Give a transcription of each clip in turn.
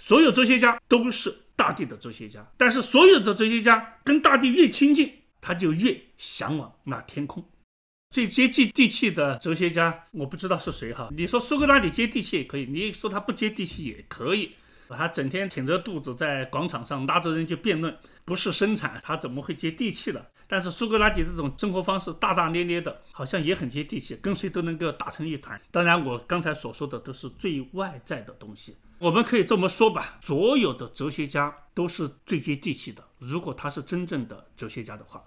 所有哲学家都是大地的哲学家，但是所有的哲学家跟大地越亲近，他就越向往那天空。最接地气的哲学家，我不知道是谁哈。你说苏格拉底接地气也可以，你说他不接地气也可以。他整天挺着肚子在广场上拉着人就辩论，不是生产，他怎么会接地气的？但是苏格拉底这种生活方式大大咧咧，的，好像也很接地气，跟谁都能够打成一团。当然，我刚才所说的都是最外在的东西。我们可以这么说吧，所有的哲学家都是最接地气的，如果他是真正的哲学家的话。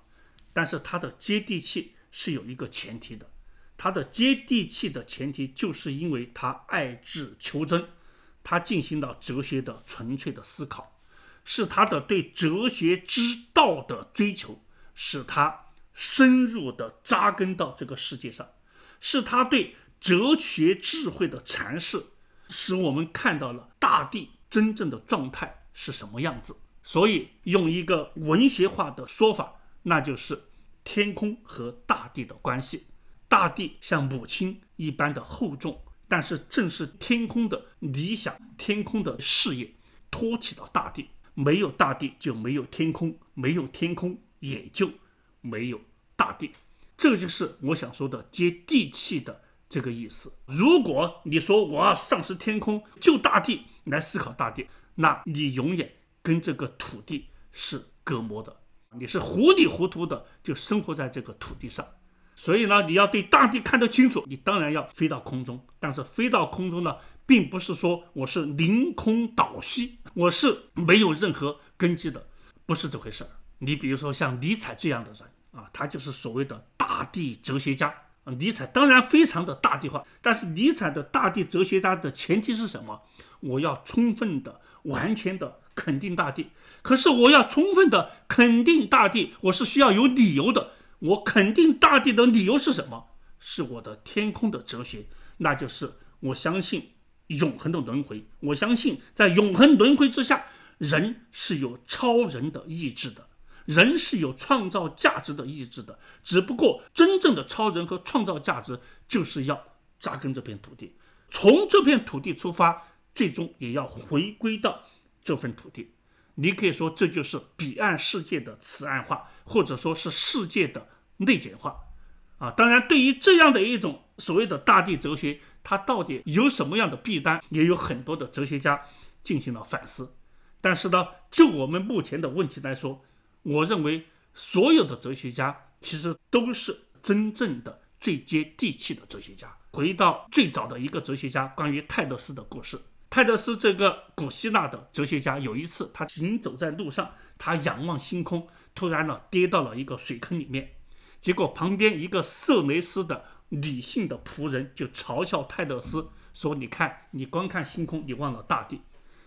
但是他的接地气是有一个前提的，他的接地气的前提就是因为他爱智求真。他进行了哲学的纯粹的思考，是他的对哲学之道的追求，使他深入的扎根到这个世界上，是他对哲学智慧的阐释，使我们看到了大地真正的状态是什么样子。所以，用一个文学化的说法，那就是天空和大地的关系，大地像母亲一般的厚重。但是，正是天空的理想，天空的事业，托起了大地。没有大地，就没有天空；没有天空，也就没有大地。这就是我想说的接地气的这个意思。如果你说我要丧失天空，就大地来思考大地，那你永远跟这个土地是隔膜的，你是糊里糊涂的就生活在这个土地上。所以呢，你要对大地看得清楚，你当然要飞到空中。但是飞到空中呢，并不是说我是凌空倒吸，我是没有任何根基的，不是这回事儿。你比如说像尼采这样的人啊，他就是所谓的大地哲学家啊。尼采当然非常的大地化，但是尼采的大地哲学家的前提是什么？我要充分的、完全的肯定大地。可是我要充分的肯定大地，我是需要有理由的。我肯定大地的理由是什么？是我的天空的哲学，那就是我相信永恒的轮回。我相信在永恒轮回之下，人是有超人的意志的，人是有创造价值的意志的。只不过真正的超人和创造价值，就是要扎根这片土地，从这片土地出发，最终也要回归到这份土地。你可以说这就是彼岸世界的此岸化，或者说，是世界的。内卷化，啊，当然，对于这样的一种所谓的大地哲学，它到底有什么样的弊端，也有很多的哲学家进行了反思。但是呢，就我们目前的问题来说，我认为所有的哲学家其实都是真正的最接地气的哲学家。回到最早的一个哲学家关于泰勒斯的故事，泰勒斯这个古希腊的哲学家有一次他行走在路上，他仰望星空，突然呢跌到了一个水坑里面。结果，旁边一个色雷斯的女性的仆人就嘲笑泰勒斯说：“你看，你光看星空，你忘了大地。”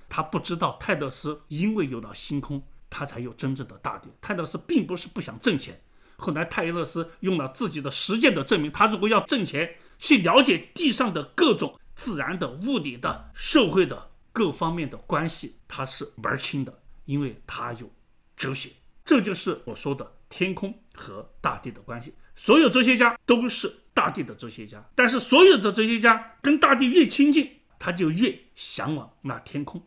他不知道泰勒斯因为有了星空，他才有真正的大地。泰勒斯并不是不想挣钱。后来，泰勒斯用了自己的实践的证明，他如果要挣钱，去了解地上的各种自然的、物理的、社会的各方面的关系，他是玩儿清的，因为他有哲学。这就是我说的。天空和大地的关系，所有哲学家都是大地的哲学家，但是所有的哲学家跟大地越亲近，他就越向往那天空。